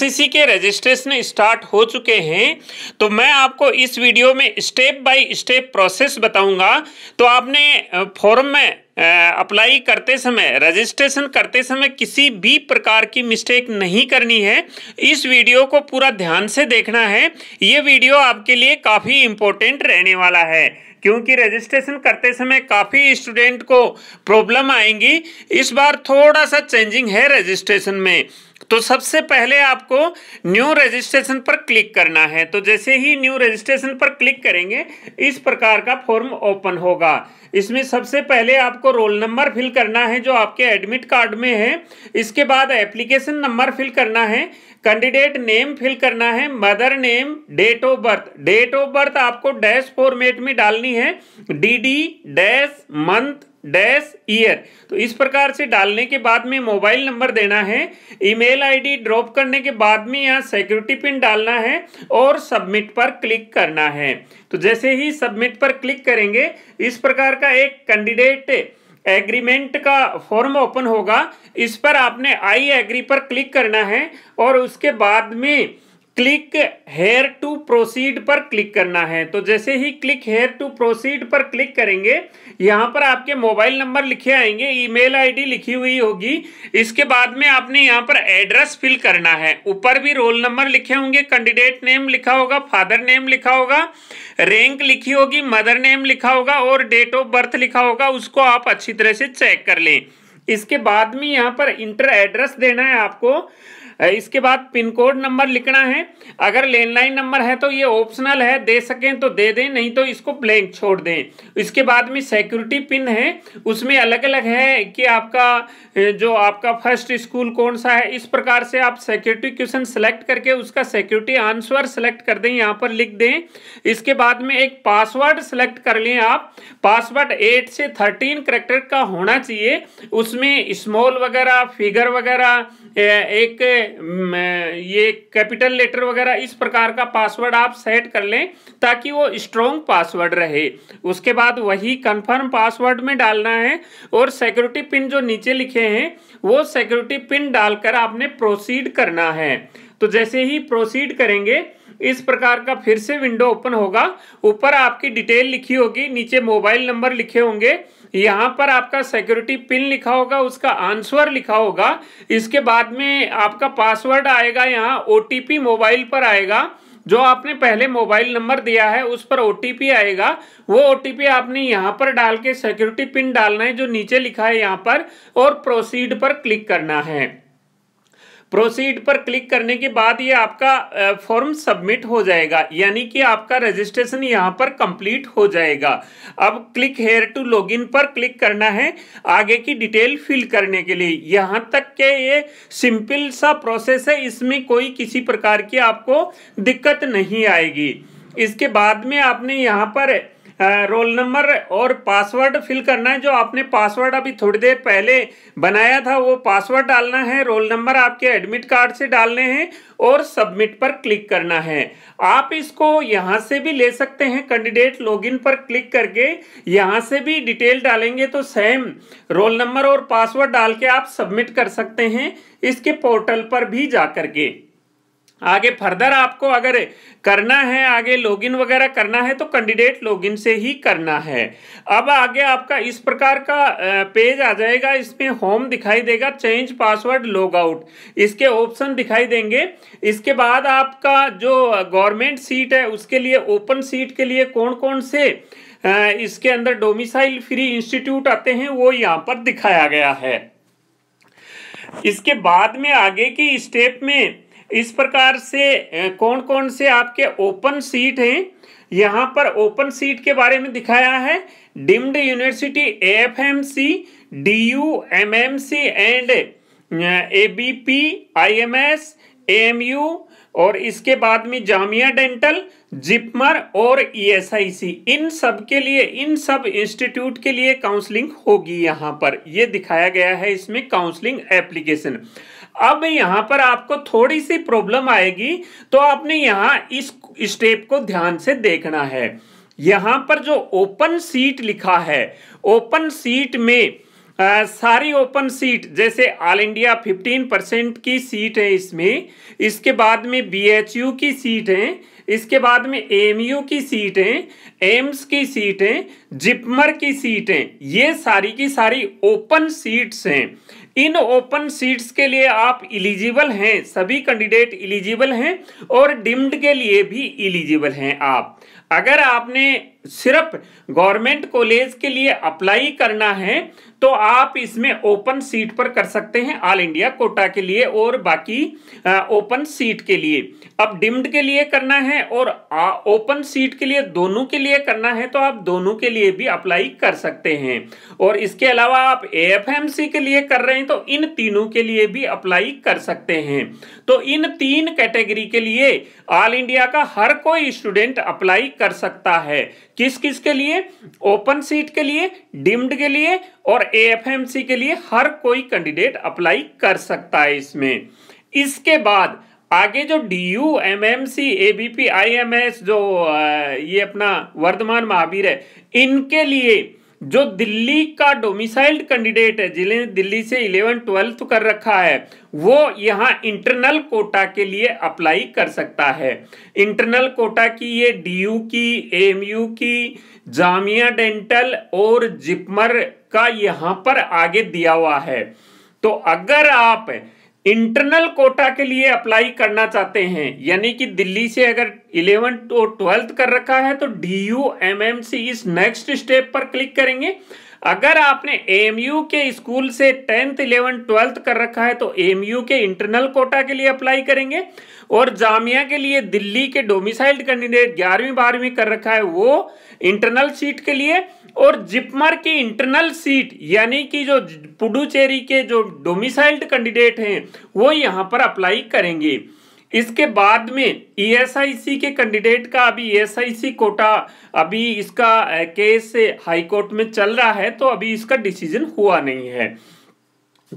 CC के registration start हो चुके हैं तो मैं आपको इस वीडियो में स्टेप बाय स्टेप प्रोसेस बताऊंगा तो आपने फॉर्म में अप्लाई करते समय रजिस्ट्रेशन करते समय किसी भी प्रकार की मिस्टेक नहीं करनी है इस वीडियो को पूरा ध्यान से देखना है ये वीडियो आपके लिए काफ़ी इम्पोर्टेंट रहने वाला है क्योंकि रजिस्ट्रेशन करते समय काफ़ी स्टूडेंट को प्रॉब्लम आएंगी इस बार थोड़ा सा चेंजिंग है रजिस्ट्रेशन में तो सबसे पहले आपको न्यू रजिस्ट्रेशन पर क्लिक करना है तो जैसे ही न्यू रजिस्ट्रेशन पर क्लिक करेंगे इस प्रकार का फॉर्म ओपन होगा इसमें सबसे पहले आपको आपको रोल नंबर फिल करना है जो आपके एडमिट कार्ड में है इसके बाद एप्लीकेशन नंबर फिल करना है कैंडिडेट नेम फिल करना है mother name date of birth date of birth आपको डैश फॉर्मेट में डालनी है D D dash month dash year तो इस प्रकार से डालने के बाद में मोबाइल नंबर देना है ईमेल आईडी ड्रॉप करने के बाद में यहाँ सिक्योरिटी पिन डालना है और सबमिट पर क्लिक करना है तो जैसे ही सबमिट पर क्लिक करेंगे इस प्रकार का एक कैंडिडेट एग्रीमेंट का फॉर्म ओपन होगा इस पर आपने आई एग्री पर क्लिक करना है और उसके बाद में क्लिक हेयर टू प्रोसीड पर क्लिक करना है तो जैसे ही क्लिक हेयर टू प्रोसीड पर क्लिक करेंगे यहाँ पर आपके मोबाइल नंबर लिखे आएंगे ईमेल आईडी लिखी हुई होगी इसके बाद में आपने यहाँ पर एड्रेस फिल करना है ऊपर भी रोल नंबर लिखे होंगे कैंडिडेट नेम लिखा होगा फादर नेम लिखा होगा रैंक लिखी होगी मदर नेम लिखा होगा और डेट ऑफ बर्थ लिखा होगा उसको आप अच्छी तरह से चेक कर लें इसके बाद में यहाँ पर इंटर एड्रेस देना है आपको इसके बाद पिन कोड नंबर लिखना है अगर लैंडलाइन नंबर है तो ये ऑप्शनल है दे सकें तो दे दें नहीं तो इसको ब्लैंक छोड़ दें इसके बाद में सिक्योरिटी पिन है उसमें अलग अलग है कि आपका जो आपका फर्स्ट स्कूल कौन सा है इस प्रकार से आप सिक्योरिटी क्वेश्चन सेलेक्ट करके उसका सिक्योरिटी आंसर सेलेक्ट कर दें यहाँ पर लिख दें इसके बाद में एक पासवर्ड सेलेक्ट कर लें आप पासवर्ड एट से थर्टीन करेक्टर का होना चाहिए उसमें स्मॉल वगैरह फिगर वगैरह एक ये कैपिटल लेटर वगैरह इस प्रकार का पासवर्ड आप सेट कर लें ताकि वो स्ट्रॉन्ग पासवर्ड रहे उसके बाद वही कंफर्म पासवर्ड में डालना है और सिक्योरिटी पिन जो नीचे लिखे हैं वो सिक्योरिटी पिन डालकर आपने प्रोसीड करना है तो जैसे ही प्रोसीड करेंगे इस प्रकार का फिर से विंडो ओपन होगा ऊपर आपकी डिटेल लिखी होगी नीचे मोबाइल नंबर लिखे होंगे यहाँ पर आपका सिक्योरिटी पिन लिखा होगा उसका आंसर लिखा होगा इसके बाद में आपका पासवर्ड आएगा यहाँ ओ मोबाइल पर आएगा जो आपने पहले मोबाइल नंबर दिया है उस पर ओ आएगा वो ओ आपने यहाँ पर डाल के सिक्योरिटी पिन डालना है जो नीचे लिखा है यहाँ पर और प्रोसीड पर क्लिक करना है प्रोसीड पर क्लिक करने के बाद ये आपका फॉर्म सबमिट हो जाएगा यानी कि आपका रजिस्ट्रेशन यहाँ पर कंप्लीट हो जाएगा अब क्लिक हेयर टू लॉगिन पर क्लिक करना है आगे की डिटेल फिल करने के लिए यहाँ तक के ये सिंपल सा प्रोसेस है इसमें कोई किसी प्रकार की आपको दिक्कत नहीं आएगी इसके बाद में आपने यहाँ पर रोल नंबर और पासवर्ड फिल करना है जो आपने पासवर्ड अभी थोड़ी देर पहले बनाया था वो पासवर्ड डालना है रोल नंबर आपके एडमिट कार्ड से डालने हैं और सबमिट पर क्लिक करना है आप इसको यहाँ से भी ले सकते हैं कैंडिडेट लॉगिन पर क्लिक करके यहाँ से भी डिटेल डालेंगे तो सेम रोल नंबर और पासवर्ड डाल के आप सबमिट कर सकते हैं इसके पोर्टल पर भी जा करके आगे फर्दर आपको अगर करना है आगे लॉगिन वगैरह करना है तो कैंडिडेट लॉगिन से ही करना है अब आगे आपका इस प्रकार का पेज आ जाएगा इसमें होम दिखाई देगा चेंज पासवर्ड लॉग आउट इसके ऑप्शन दिखाई देंगे इसके बाद आपका जो गवर्नमेंट सीट है उसके लिए ओपन सीट के लिए कौन कौन से इसके अंदर डोमिसाइल फ्री इंस्टीट्यूट आते हैं वो यहाँ पर दिखाया गया है इसके बाद में आगे की स्टेप में इस प्रकार से कौन कौन से आपके ओपन सीट हैं यहाँ पर ओपन सीट के बारे में दिखाया है deemed university F M C D U M M C and A B P I M S A M U और इसके बाद में जामिया डेंटल जिपमर और ईएसआईसी e इन सब के लिए इन सब इंस्टीट्यूट के लिए काउंसलिंग होगी यहाँ पर ये दिखाया गया है इसमें काउंसलिंग एप्लीकेशन अब यहां पर आपको थोड़ी सी प्रॉब्लम आएगी तो आपने यहां इस स्टेप को ध्यान से देखना है यहां पर जो ओपन सीट लिखा है ओपन सीट में आ, सारी ओपन सीट जैसे ऑल इंडिया 15 परसेंट की सीट है इसमें इसके बाद में बीएचयू की सीट है इसके बाद में एमयू की सीट है एम्स की सीट है जिपमर की सीट है ये सारी की सारी ओपन सीट्स हैं इन ओपन सीट्स के लिए आप इलिजिबल हैं सभी कैंडिडेट इलिजिबल हैं और डिम्ड के लिए भी इलिजिबल हैं आप अगर आपने सिर्फ गवर्नमेंट कॉलेज के लिए अप्लाई करना है तो आप इसमें ओपन सीट पर कर सकते हैं ऑल इंडिया कोटा के लिए और बाकी ओपन सीट के लिए अब डिम्ड के लिए करना है और ओपन सीट के लिए दोनों के लिए करना है तो आप दोनों के लिए भी अप्लाई कर सकते हैं और इसके अलावा आप एफ के लिए कर रहे हैं तो इन तीनों के लिए भी अप्लाई कर सकते हैं तो इन तीन कैटेगरी के लिए ऑल इंडिया का हर कोई स्टूडेंट अप्लाई कर सकता है किस किस के लिए ओपन सीट के लिए डिम्ड के लिए और एएफएमसी के लिए हर कोई कैंडिडेट अप्लाई कर सकता है इसमें इसके बाद आगे जो D U M M C A B P I M S जो ये अपना वर्धमान महावीर है इनके लिए जो दिल्ली का डोमिसाइल्ड कैंडिडेट है जिन्हें दिल्ली से इलेवन ट्वेल्थ कर रखा है वो यहाँ इंटरनल कोटा के लिए अप्लाई कर सकता है इंटरनल कोटा की ये डीयू की एमयू की जामिया डेंटल और जिपमर का यहाँ पर आगे दिया हुआ है तो अगर आप इंटरनल कोटा के लिए अप्लाई करना चाहते हैं यानी कि दिल्ली से अगर इलेवेंथ और ट्वेल्थ कर रखा है तो D U M M C इस नेक्स्ट स्टेप पर क्लिक करेंगे अगर आपने एम यू के स्कूल से टेंथ इलेवेंथ ट्वेल्थ कर रखा है तो एम यू के इंटरनल कोटा के लिए अप्लाई करेंगे और जामिया के लिए दिल्ली के डोमिसाइल्ड कैंडिडेट ग्यारहवीं बारहवीं कर रखा है वो इंटरनल सीट के लिए और जिपमर की इंटरनल सीट यानी कि जो पुडुचेरी के जो डोमिसाइल्ड कैंडिडेट हैं वो यहाँ पर अप्लाई करेंगे इसके बाद में ईएसआईसी e के कैंडिडेट का अभी ईएसआईसी e कोटा अभी इसका केस हाईकोर्ट में चल रहा है तो अभी इसका डिसीजन हुआ नहीं है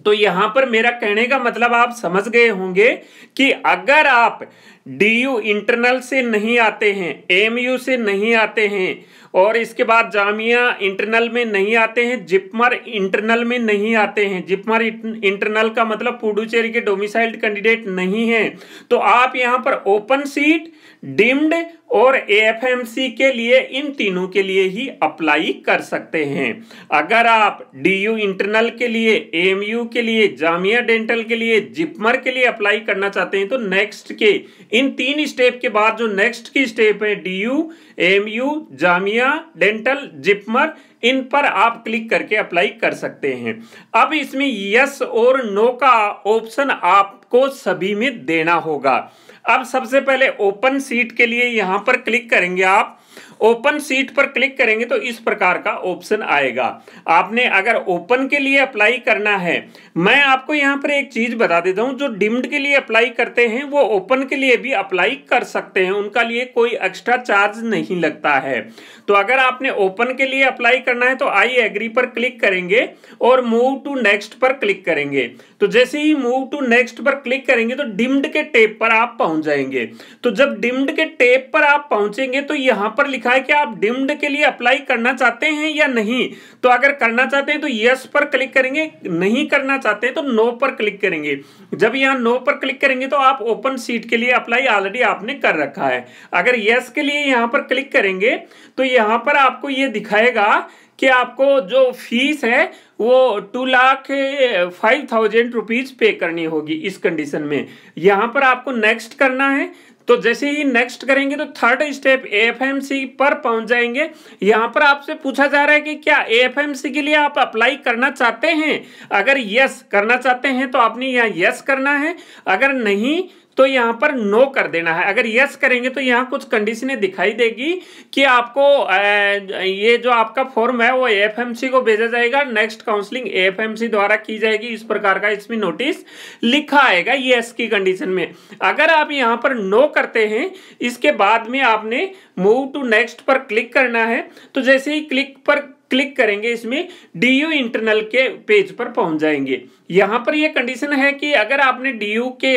तो यहां पर मेरा कहने का मतलब आप समझ गए होंगे कि अगर आप डी यू इंटरनल से नहीं आते हैं एम यू से नहीं आते हैं और इसके बाद जामिया इंटरनल में नहीं आते हैं जिपमर इंटरनल में नहीं आते हैं जिपमर इंटरनल का मतलब पुडुचेरी के डोमिसाइल्ड कैंडिडेट नहीं है तो आप यहाँ पर ओपन सीट डिम्ड और एएफएमसी के लिए इन तीनों के लिए ही अप्लाई कर सकते हैं अगर आप डीयू इंटरनल के लिए एमयू के लिए जामिया डेंटल के लिए जिपमर के लिए अप्लाई करना चाहते हैं तो नेक्स्ट के इन तीन स्टेप के बाद जो नेक्स्ट की स्टेप है D U M U Jamia dental JIPMER इन पर आप क्लिक करके अप्लाई कर सकते हैं अब इसमें यस और नो का ऑप्शन आपको सभी में देना होगा अब सबसे पहले ओपन सीट के लिए यहां पर क्लिक करेंगे आप ओपन सीट पर क्लिक करेंगे तो इस प्रकार का ऑप्शन आएगा आपने अगर ओपन के लिए अप्लाई करना है मैं आपको यहां पर एक चीज बता देता हूं जो डिम्ड के लिए अप्लाई करते हैं वो ओपन के लिए भी अप्लाई कर सकते हैं उनका लिए कोई एक्स्ट्रा चार्ज नहीं लगता है तो अगर आपने ओपन के लिए अप्लाई करना है तो आई एग्री पर क्लिक करेंगे और मूव टू नेक्स्ट पर क्लिक करेंगे तो जैसे ही मूव टू नेक्स्ट पर क्लिक करेंगे तो डिम्ड के टेप पर आप पहुंच जाएंगे तो जब डिम्ड के टेप पर आप पहुंचेंगे तो यहां पर लिखा है कि आप डिम्ड के लिए अप्लाई करना चाहते हैं या नहीं तो अगर करना चाहते हैं तो यस पर क्लिक करेंगे नहीं करना चाहते तो नो पर क्लिक करेंगे जब यहाँ नो पर क्लिक करेंगे तो आप ओपन सीट के लिए अप्लाई ऑलरेडी आपने कर रखा है अगर यस के लिए यहाँ पर क्लिक करेंगे तो यहाँ पर आपको ये दिखाएगा कि आपको जो फीस है वो two lakh five thousand rupees pay करनी होगी इस कंडीशन में यहां पर आपको नेक्स्ट करना है तो जैसे ही नेक्स्ट करेंगे तो थर्ड स्टेप एएफएमसी पर पहुंच जाएंगे यहां पर आपसे पूछा जा रहा है कि क्या एएफएमसी के लिए आप अप्लाई करना चाहते हैं अगर यस करना चाहते हैं तो आपने यहां यस करना है अगर नहीं तो यहाँ पर नो कर देना है अगर यस करेंगे तो यहाँ कुछ कंडीशनें दिखाई देगी कि आपको ये जो आपका फॉर्म है वो एफएमसी को भेजा जाएगा नेक्स्ट काउंसलिंग एफएमसी द्वारा की जाएगी इस प्रकार का इसमें नोटिस लिखा आएगा यस की कंडीशन में अगर आप यहां पर नो करते हैं इसके बाद में आपने मूव टू नेक्स्ट पर क्लिक करना है तो जैसे ही क्लिक पर क्लिक करेंगे इसमें डी यू इंटरनल के पेज पर पहुंच जाएंगे यहां पर यह कंडीशन है कि अगर आपने डी यू के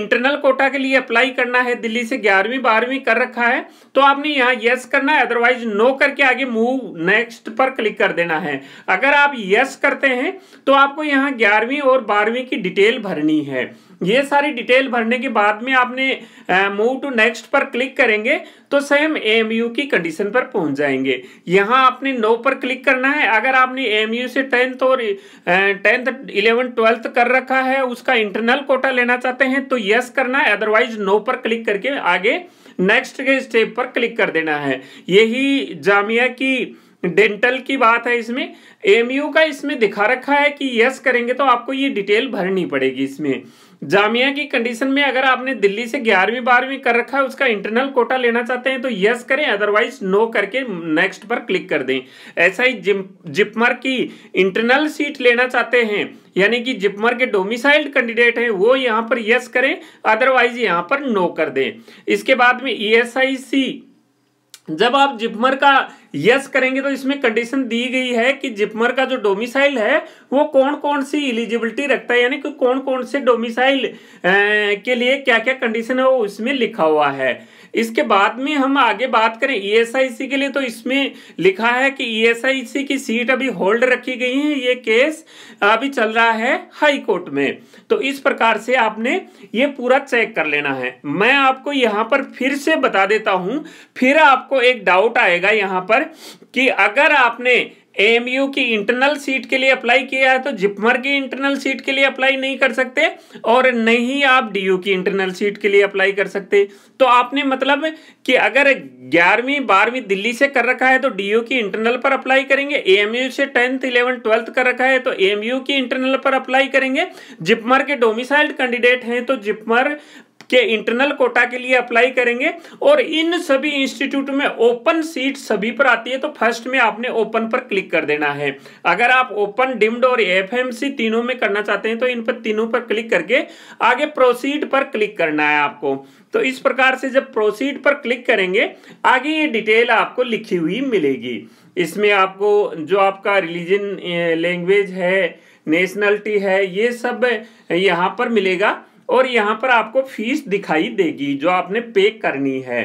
इंटरनल कोटा के लिए अप्लाई करना है दिल्ली से ग्यारहवीं बारहवीं कर रखा है तो आपने यहाँ यस करना है अदरवाइज नो करके आगे मूव नेक्स्ट पर क्लिक कर देना है अगर आप यस करते हैं तो आपको यहाँ ग्यारहवीं और बारहवीं की डिटेल भरनी है ये सारी डिटेल भरने के बाद में आपने मूव टू नेक्स्ट पर क्लिक करेंगे तो सेम एम की कंडीशन पर पहुंच जाएंगे यहाँ आपने नो पर क्लिक करना है अगर आपने एम से टेंथ और टेंथ इलेवन ट्वेल्थ कर रखा है उसका इंटरनल कोटा लेना चाहते हैं तो यस करना है अदरवाइज नो पर क्लिक करके आगे नेक्स्ट के स्टेप पर क्लिक कर देना है यही जामिया की डेंटल की बात है इसमें एमयू का इसमें दिखा रखा है कि यस करेंगे तो आपको ये डिटेल भरनी पड़ेगी इसमें जामिया की कंडीशन में अगर आपने दिल्ली से ग्यारहवीं बारहवीं कर रखा है उसका इंटरनल कोटा लेना चाहते हैं तो यस करें अदरवाइज नो करके नेक्स्ट पर क्लिक कर दें ऐसा ही जिम जिपमर की इंटरनल सीट लेना चाहते हैं यानी कि जिपमर के डोमिसाइल्ड कैंडिडेट हैं वो यहाँ पर यस करें अदरवाइज यहाँ पर नो कर दें इसके बाद में ई एस आई सी जब आप जिपमर का यस करेंगे तो इसमें कंडीशन दी गई है कि जिपमर का जो डोमिसाइल है वो कौन कौन सी इलिजिबिलिटी रखता है यानी कि कौन कौन से डोमिसाइल के लिए क्या क्या कंडीशन है वो इसमें लिखा हुआ है इसके बाद में हम आगे बात करें ईएसआईसी e के लिए तो इसमें लिखा है कि ईएसआईसी e की सीट अभी होल्ड रखी गई है ये केस अभी चल रहा है हाई कोर्ट में तो इस प्रकार से आपने ये पूरा चेक कर लेना है मैं आपको यहाँ पर फिर से बता देता हूँ फिर आपको एक डाउट आएगा यहाँ पर कि अगर आपने एमयू की इंटरनल सीट के लिए अप्लाई किया है तो जिपमर की इंटरनल सीट के लिए अप्लाई नहीं कर सकते और नहीं आप डीयू की इंटरनल सीट के लिए अप्लाई कर सकते तो आपने मतलब कि अगर ग्यारहवीं बारहवीं दिल्ली से कर रखा है तो डीयू की इंटरनल पर अप्लाई करेंगे एएमयू से टेंथ इलेवंथ ट्वेल्थ कर रखा है तो एएमयू की इंटरनल पर अप्लाई करेंगे जिपमर के डोमिसाइल्ड कैंडिडेट हैं तो जिपमर के इंटरनल कोटा के लिए अप्लाई करेंगे और इन सभी इंस्टीट्यूट में ओपन सीट सभी पर आती है तो फर्स्ट में आपने ओपन पर क्लिक कर देना है अगर आप ओपन डिम्ड और एफ तीनों में करना चाहते हैं तो इन पर तीनों पर क्लिक करके आगे प्रोसीड पर क्लिक करना है आपको तो इस प्रकार से जब प्रोसीड पर क्लिक करेंगे आगे ये डिटेल आपको लिखी हुई मिलेगी इसमें आपको जो आपका रिलीजन लैंग्वेज है नेशनलिटी है ये सब यहाँ पर मिलेगा और यहाँ पर आपको फीस दिखाई देगी जो आपने पे करनी है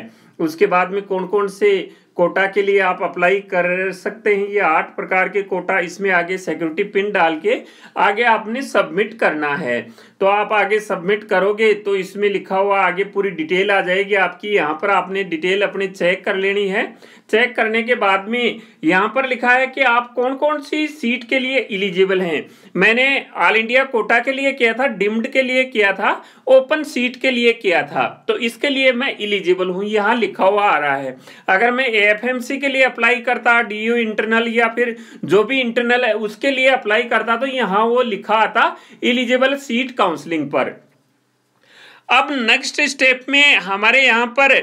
उसके बाद में कौन कौन से कोटा के लिए आप अप्लाई कर सकते हैं ये आठ प्रकार के कोटा इसमें आगे सिक्योरिटी पिन डाल के आगे आपने सबमिट करना है तो आप आगे सबमिट करोगे तो इसमें लिखा हुआ आगे पूरी डिटेल आ जाएगी आपकी यहाँ पर आपने डिटेल अपने चेक कर लेनी है चेक करने के बाद में यहाँ पर लिखा है कि आप कौन कौन सी सीट के लिए इलिजिबल हैं मैंने ऑल इंडिया कोटा के लिए किया था डिम्ड के लिए किया था ओपन सीट के लिए किया था तो इसके लिए मैं इलिजिबल हूँ यहाँ लिखा हुआ आ रहा है अगर मैं एफएमसी के लिए अप्लाई करता डीयू इंटरनल या फिर जो भी इंटरनल है उसके लिए अप्लाई करता तो यहां वो लिखा आता इलिजिबल सीट काउंसलिंग पर अब नेक्स्ट स्टेप में हमारे यहां पर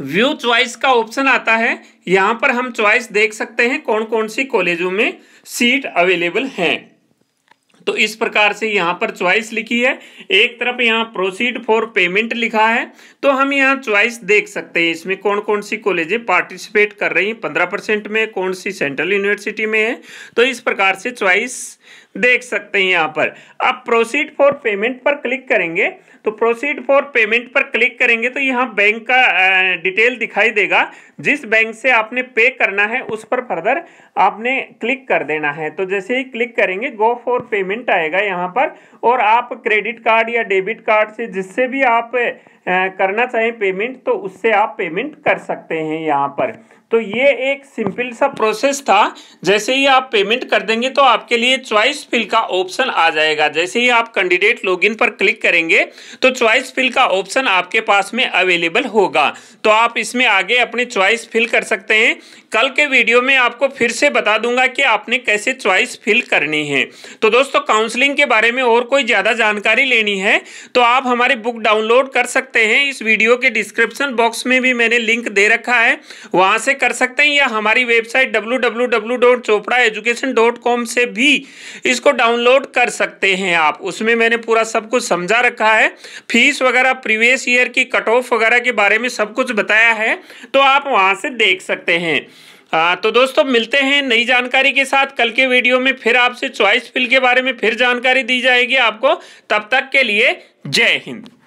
व्यू च्वाइस का ऑप्शन आता है यहां पर हम च्वाइस देख सकते हैं कौन कौन सी कॉलेजों में सीट अवेलेबल हैं तो इस प्रकार से यहाँ पर च्वाइस लिखी है एक तरफ यहाँ प्रोसीड फॉर पेमेंट लिखा है तो हम यहाँ च्वाइस देख सकते हैं इसमें कौन कौन सी कॉलेजें पार्टिसिपेट कर रही हैं पंद्रह परसेंट में कौन सी सेंट्रल यूनिवर्सिटी में है तो इस प्रकार से च्वाइस देख सकते हैं यहाँ पर अब प्रोसीड फॉर पेमेंट पर क्लिक करेंगे तो प्रोसीड फॉर पेमेंट पर क्लिक करेंगे तो यहाँ बैंक का डिटेल दिखाई देगा जिस बैंक से आपने पे करना है उस पर फर्दर आपने क्लिक कर देना है तो जैसे ही क्लिक करेंगे गो फॉर पेमेंट आएगा यहाँ पर और आप क्रेडिट कार्ड या डेबिट कार्ड से जिससे भी आप करना चाहें पेमेंट तो उससे आप पेमेंट कर सकते हैं यहाँ पर तो ये एक सिंपल सा प्रोसेस था जैसे ही आप पेमेंट कर देंगे तो आपके लिए चॉइस फिल का ऑप्शन आ जाएगा जैसे ही आप कैंडिडेट लॉगिन पर क्लिक करेंगे तो चॉइस फिल का ऑप्शन आपके पास में अवेलेबल होगा तो आप इसमें आगे अपनी चॉइस फिल कर सकते हैं कल के वीडियो में आपको फिर से बता दूंगा कि आपने कैसे च्वाइस फिल करनी है तो दोस्तों काउंसलिंग के बारे में और कोई ज़्यादा जानकारी लेनी है तो आप हमारी बुक डाउनलोड कर सकते हैं इस वीडियो के डिस्क्रिप्शन बॉक्स में भी मैंने लिंक दे रखा है वहाँ से कर सकते हैं या हमारी वेबसाइट डब्ल्यू से भी इसको डाउनलोड कर सकते हैं आप उसमें मैंने पूरा सब कुछ समझा रखा है फीस वगैरह प्रीवियस ईयर की कट ऑफ वगैरह के बारे में सब कुछ बताया है तो आप वहाँ से देख सकते हैं तो दोस्तों मिलते हैं नई जानकारी के साथ कल के वीडियो में फिर आपसे चॉइस फिल के बारे में फिर जानकारी दी जाएगी आपको तब तक के लिए जय हिंद